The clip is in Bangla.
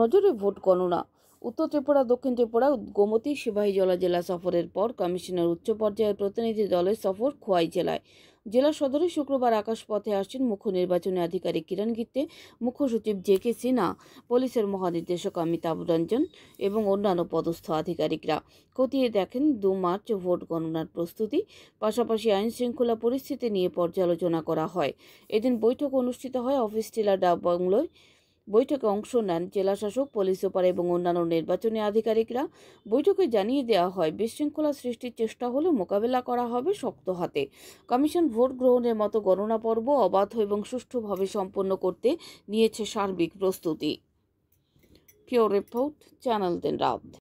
নজরে ভোট গণনা উত্তর ত্রিপুরা দক্ষিণ ত্রিপুরা গোমতী সিপাহী জলা জেলা সফরের পর কমিশনার উচ্চ পর্যায়ের প্রতিনিধি দলের সফর খোয়াই জেলায় জেলা সদরে শুক্রবার আকাশপথে আসছেন মুখ্য নির্বাচনী আধিকারিক কিরণ গিত্তে মুখ্য সচিব জে কে সিনহা পুলিশের মহানির্দেশক অমিতাভ রঞ্জন এবং অন্যান্য পদস্থ আধিকারিকরা খতিয়ে দেখেন দু মার্চ ভোট গণনার প্রস্তুতি পাশাপাশি আইন শৃঙ্খলা পরিস্থিতি নিয়ে পর্যালোচনা করা হয় এদিন বৈঠক অনুষ্ঠিত হয় অফিস টিলা ডাক বাংলোয় বৈঠকে অংশ নেন জেলাশাসক পুলিশ সুপার এবং অন্যান্য নির্বাচনী আধিকারিকরা বৈঠকে জানিয়ে দেওয়া হয় বিশৃঙ্খলা সৃষ্টির চেষ্টা হলে মোকাবেলা করা হবে শক্ত হাতে কমিশন ভোট গ্রহণের মতো গণনা পর্ব অবাধ এবং সুষ্ঠুভাবে সম্পন্ন করতে নিয়েছে সার্বিক প্রস্তুতি পিওর রিপোর্ট চ্যানেল দিন রাত